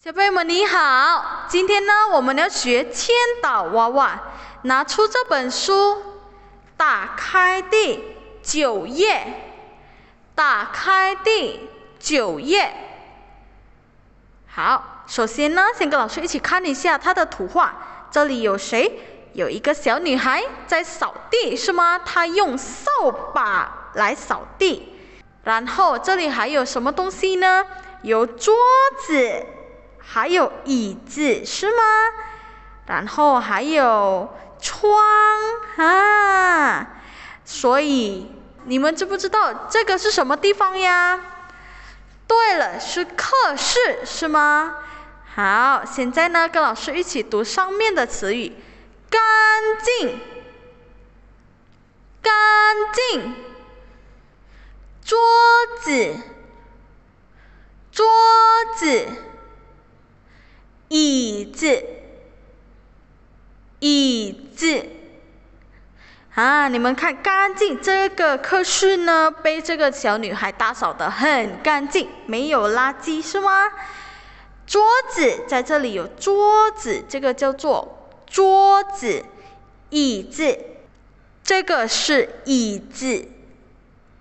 小朋友们你好，今天呢我们要学《千岛娃娃》，拿出这本书，打开第九页，打开第九页。好，首先呢，先跟老师一起看一下它的图画。这里有谁？有一个小女孩在扫地，是吗？她用扫把来扫地。然后这里还有什么东西呢？有桌子。还有椅子是吗？然后还有窗啊，所以你们知不知道这个是什么地方呀？对了，是课室是吗？好，现在呢跟老师一起读上面的词语，干净，干净，桌子。字，椅子啊，你们看干净这个，可是呢，被这个小女孩打扫的很干净，没有垃圾是吗？桌子在这里有桌子，这个叫做桌子，椅子，这个是椅子，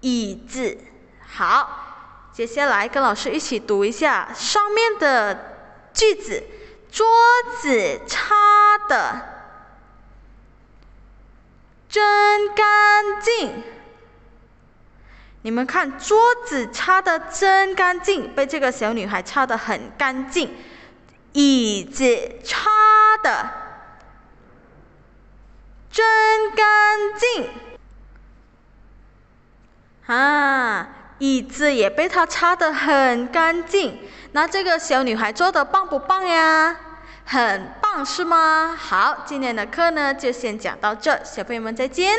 椅子。好，接下来跟老师一起读一下上面的句子。桌子擦的真干净，你们看桌子擦的真干净，被这个小女孩擦的很干净。椅子擦的真干净，啊。椅子也被她擦得很干净，那这个小女孩做的棒不棒呀？很棒是吗？好，今天的课呢就先讲到这，小朋友们再见。